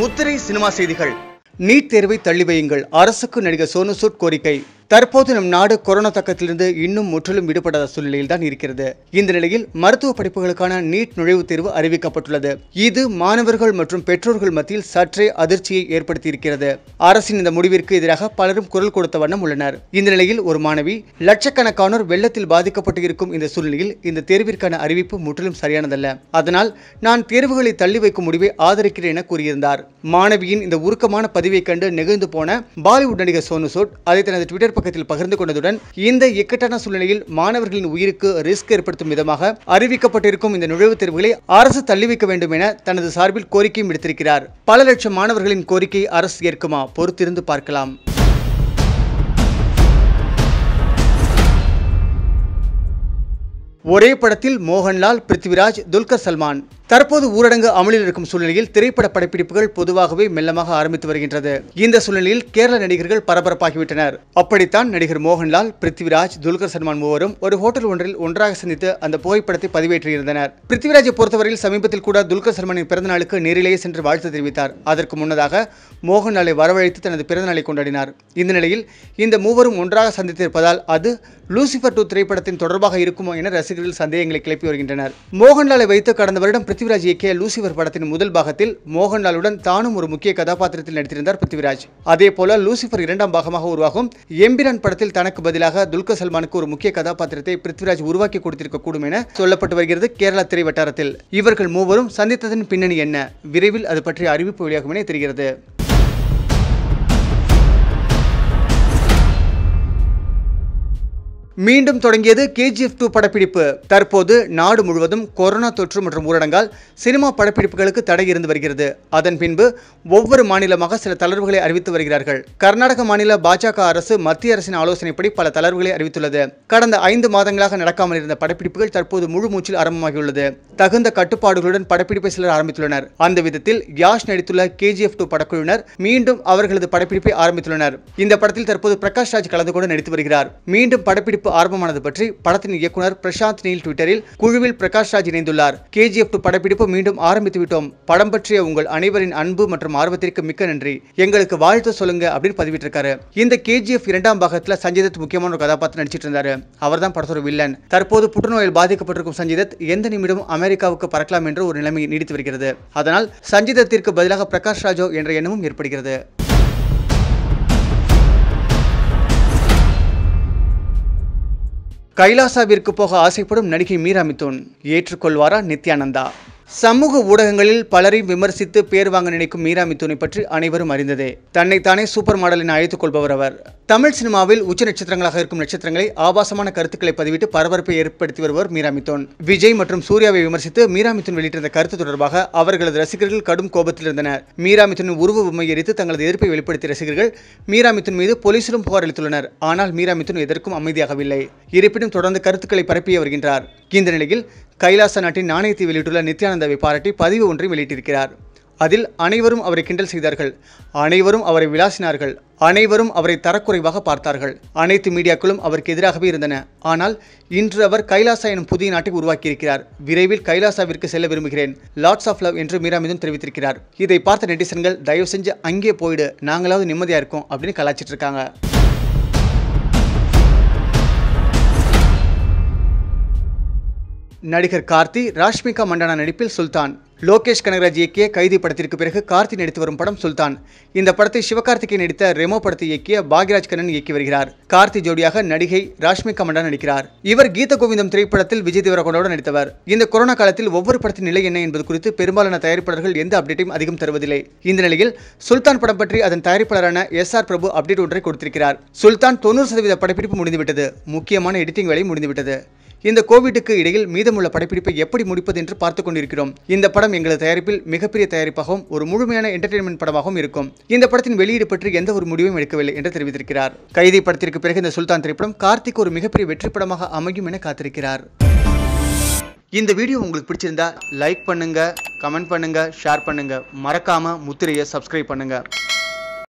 முத்திரை சினிமா செய்திகள் நீட் தேர்வை தள்ளி வையுங்கள் அரசுக்கு நடிகர் சோனு சூட் கோரிக்கை தற்போது நம் நாடு கொரோனா தாக்கத்திலிருந்து இன்னும் முற்றிலும் விடுபடாத சூழ்நிலையில் தான் இருக்கிறது இந்த நிலையில் மருத்துவ படிப்புகளுக்கான நீட் நுழைவுத் தேர்வு அறிவிக்கப்பட்டுள்ளது இது மாணவர்கள் மற்றும் பெற்றோர்கள் மத்தியில் சற்றே அதிர்ச்சியை ஏற்படுத்தியிருக்கிறது அரசின் இந்த முடிவிற்கு எதிராக பலரும் குரல் கொடுத்த வண்ணம் உள்ளனர் இந்த நிலையில் ஒரு மாணவி லட்சக்கணக்கானோர் வெள்ளத்தில் பாதிக்கப்பட்டு இருக்கும் இந்த சூழ்நிலையில் இந்த தேர்விற்கான அறிவிப்பு முற்றிலும் சரியானதல்ல அதனால் நான் தேர்வுகளை தள்ளி வைக்கும் முடிவை ஆதரிக்கிறேன் என கூறியிருந்தார் மாணவியின் இந்த உருக்கமான பதிவை கண்டு நெகிழ்ந்து போன பாலிவுட் நடிகர் சோனு சோட் அதை தனது ட்விட்டர் பக்கத்தில் பகிர்ந்து கொண்டதுடன் இந்த இக்கட்டான சூழ்நிலையில் மாணவர்களின் உயிருக்கு ரிஸ்க் ஏற்படுத்தும் விதமாக அறிவிக்கப்பட்டிருக்கும் இந்த நுழைவுத் தேர்வுகளை அரசு தள்ளி வைக்க வேண்டும் என தனது சார்பில் கோரிக்கையும் விடுத்திருக்கிறார் பல லட்சம் மாணவர்களின் கோரிக்கை அரசு ஏற்குமா பொறுத்திருந்து பார்க்கலாம் ஒரே படத்தில் மோகன்லால் பிருத்விராஜ் துல்கர் சல்மான் தற்போது ஊரடங்கு அமலில் இருக்கும் சூழ்நிலையில் திரைப்பட படப்பிடிப்புகள் பொதுவாகவே மெல்லமாக ஆரம்பித்து வருகின்றது இந்த சூழ்நிலையில் கேரள நடிகர்கள் பரபரப்பாகிவிட்டனர் அப்படித்தான் நடிகர் மோகன்லால் பிருத்திவிராஜ் துல்கர் சல்மான் மூவரும் ஒரு ஹோட்டல் ஒன்றில் ஒன்றாக சந்தித்து அந்த புகைப்படத்தை பதிவேற்றியிருந்தனர் பிருத்திவிராஜை பொறுத்தவரையில் சமீபத்தில் கூட துல்கர் சல்மானின் பிறந்தநாளுக்கு நேரிலேயே சென்று வாழ்த்து தெரிவித்தார் அதற்கு முன்னதாக மோகன்லாலை வரவழைத்து தனது பிறந்தநாளை கொண்டாடினார் இந்த நிலையில் இந்த மூவரும் ஒன்றாக சந்தித்திருப்பதால் அது லூசிஃபர் டூ திரைப்படத்தின் தொடர்பாக இருக்குமோ என ரசிகர்கள் சந்தேகங்களை கிளப்பி வருகின்றனர் மோகன்லாலை வைத்து கடந்த வருடம் பிருத்திவிராஜ் இயக்கிய லூசிபர் படத்தின் முதல் பாகத்தில் மோகன்லாலுடன் தானும் ஒரு முக்கிய கதாபாத்திரத்தில் நடித்திருந்தார் பிருத்திவிராஜ் அதே போல லூசிபர் இரண்டாம் பாகமாக உருவாகும் எம்பிரான் படத்தில் தனக்கு பதிலாக துல்கர் சல்மானுக்கு ஒரு முக்கிய கதாபாத்திரத்தை பிருத்திவிராஜ் உருவாக்கி கொடுத்திருக்க கூடும் என சொல்லப்பட்டு வருகிறது கேரளா வட்டாரத்தில் இவர்கள் மூவரும் சந்தித்ததன் பின்னணி என்ன விரைவில் அது பற்றிய அறிவிப்பு வெளியாகும் என தெரிகிறது மீண்டும் தொடங்கியது கேஜிஎஃப் டூ படப்பிடிப்பு தற்போது நாடு முழுவதும் கொரோனா தொற்று மற்றும் ஊரடங்கால் சினிமா படப்பிடிப்புகளுக்கு தடை இருந்து வருகிறது அதன் பின்பு ஒவ்வொரு மாநிலமாக சில தளர்வுகளை அறிவித்து வருகிறார்கள் கர்நாடக மாநில பாஜக அரசு மத்திய அரசின் ஆலோசனைப்படி பல தளர்வுகளை அறிவித்துள்ளது கடந்த ஐந்து மாதங்களாக நடக்காமல் இருந்த படப்பிடிப்புகள் தற்போது முழு மூச்சில் ஆரம்பமாகியுள்ளது தகுந்த கட்டுப்பாடுகளுடன் படப்பிடிப்பை சிலர் ஆரம்பித்துள்ளனர் அந்த விதத்தில் யாஷ் நடித்துள்ள கேஜிஎஃப் டூ படக்குழுவினர் மீண்டும் அவர்களது படப்பிடிப்பை ஆரம்பித்துள்ளனர் இந்த படத்தில் தற்போது பிரகாஷ் ராஜ் கலந்து கொண்டு நடித்து வருகிறார் மீண்டும் படப்பிடிப்பு படப்பிடிப்பு ஆரம்பமானது பற்றி படத்தின் இயக்குனர் பிரசாந்த் நீல் ட்விட்டரில் குழுவில் பிரகாஷ் ராஜ் இணைந்துள்ளார் கேஜிஎஃப் டூ படப்பிடிப்பு மீண்டும் ஆரம்பித்து விட்டோம் படம் பற்றிய உங்கள் அனைவரின் அன்பு மற்றும் ஆர்வத்திற்கு மிக்க நன்றி எங்களுக்கு வாழ்த்து சொல்லுங்க அப்படின்னு பதிவிட்டிருக்காரு இந்த கேஜிஎஃப் இரண்டாம் பாகத்தில் சஞ்சய் முக்கியமான ஒரு கதாபாத்திரம் நடிச்சிட்டு இருந்தாரு அவர் தான் படத்தோட வில்லன் தற்போது புற்றுநோயில் பாதிக்கப்பட்டிருக்கும் சஞ்சய் எந்த நிமிடமும் அமெரிக்காவுக்கு பறக்கலாம் என்ற ஒரு நிலைமை நீடித்து வருகிறது அதனால் சஞ்சய் பதிலாக பிரகாஷ் ராஜோ என்ற எண்ணமும் ஏற்படுகிறது கைலாசாவிற்கு போக ஆசைப்படும் நடிகை மீரா மிதுன் ஏற்றுக்கொள்வாரா நித்யானந்தா சமூக ஊடகங்களில் பலரையும் விமர்சித்து பேர் வாங்க நினைக்கும் மீரா மிதுனை பற்றி அனைவரும் அறிந்ததே தன்னைத்தானே சூப்பர் மாடல் என அழைத்துக் கொள்பவர் அவர் தமிழ் சினிமாவில் உச்ச நட்சத்திரங்களாக இருக்கும் நட்சத்திரங்களை ஆபாசமான கருத்துக்களை பதிவிட்டு பரபரப்பை ஏற்படுத்தி வருவர் மீரா மிதுன் விஜய் மற்றும் சூர்யாவை விமர்சித்து மீரா மிதுன் வெளியிட்டிருந்த கருத்து தொடர்பாக அவர்களது ரசிகர்கள் கடும் கோபத்தில் இருந்தனர் மீரா மிதுனின் உருவ பொம்மை எரித்து தங்களது எதிர்ப்பை வெளிப்படுத்திய ரசிகர்கள் மீரா மிதுன் மீது போலீசிலும் புகார் அளித்துள்ளனர் ஆனால் மீரா மிதுன் எதற்கும் அமைதியாகவில்லை இருப்பினும் தொடர்ந்து கருத்துக்களை பரப்பி வருகின்றார் இந்த நிலையில் கைலாச நாட்டின் நாணயத்தை வெளியிட்டுள்ள நித்யானந்த விவேகானந்தாவை பாராட்டி பதிவு ஒன்றை வெளியிட்டிருக்கிறார் அதில் அனைவரும் அவரை கிண்டல் செய்தார்கள் அனைவரும் அவரை விளாசினார்கள் அனைவரும் அவரை தரக்குறைவாக பார்த்தார்கள் அனைத்து மீடியாக்களும் அவருக்கு எதிராகவே இருந்தன ஆனால் இன்று அவர் கைலாசா எனும் புதிய நாட்டை உருவாக்கியிருக்கிறார் விரைவில் கைலாசாவிற்கு செல்ல விரும்புகிறேன் லார்ட்ஸ் ஆஃப் லவ் என்று மீரா மீதும் தெரிவித்திருக்கிறார் இதை பார்த்த நெட்டிசன்கள் தயவு செஞ்சு அங்கே போயிடு நாங்களாவது நிம்மதியாக இருக்கோம் அப்படின்னு கலாச்சிட்டு இருக்காங்க நடிகர் கார்த்தி ராஷ்மிகா மண்டனா நடிப்பில் சுல்தான் லோகேஷ் கனகராஜ் இயக்கிய கைதி படத்திற்கு பிறகு கார்த்தி நடித்து வரும் படம் சுல்தான் இந்த படத்தை சிவகார்த்திகேயன் நடித்த ரெமோ படத்தை இயக்கிய பாக்யராஜ் கண்ணன் இயக்கி வருகிறார் கார்த்தி ஜோடியாக நடிகை ராஷ்மிகா மண்டானா நடிக்கிறார் இவர் கீத கோவிந்தம் திரைப்படத்தில் விஜய் தேவரகோண்டோடு நடித்தவர் இந்த கொரோனா காலத்தில் ஒவ்வொரு படத்தின் நிலை என்ன என்பது குறித்து பெரும்பாலான தயாரிப்பாளர்கள் எந்த அப்டேட்டையும் அதிகம் தருவதில்லை இந்த நிலையில் சுல்தான் படம் பற்றி அதன் தயாரிப்பாளரான எஸ் ஆர் பிரபு அப்டேட் ஒன்றை கொடுத்திருக்கிறார் சுல்தான் தொண்ணூறு சதவீத படப்பிடிப்பு முடிந்துவிட்டது முக்கியமான எடிட்டிங் வேலை முடிந்துவிட்டது இந்த கோவிட்டுக்கு இடையில் மீதமுள்ள படப்பிடிப்பை எப்படி முடிப்பது என்று பார்த்துக் கொண்டிருக்கிறோம் இந்த படம் எங்களது தயாரிப்பில் மிகப்பெரிய தயாரிப்பாகவும் ஒரு முழுமையான என்டர்டைன்மெண்ட் படமாகவும் இருக்கும் இந்த படத்தின் வெளியீடு பற்றி எந்த ஒரு முடிவும் எடுக்கவில்லை என்று தெரிவித்திருக்கிறார் கைதி படத்திற்கு பிறகு இந்த சுல்தான் திரைப்படம் கார்த்திக் ஒரு மிகப்பெரிய வெற்றி படமாக அமையும் என காத்திருக்கிறார் இந்த வீடியோ உங்களுக்கு பிடிச்சிருந்தா லைக் பண்ணுங்க கமெண்ட் பண்ணுங்க ஷேர் பண்ணுங்க மறக்காம முத்திரையை சப்ஸ்கிரைப் பண்ணுங்க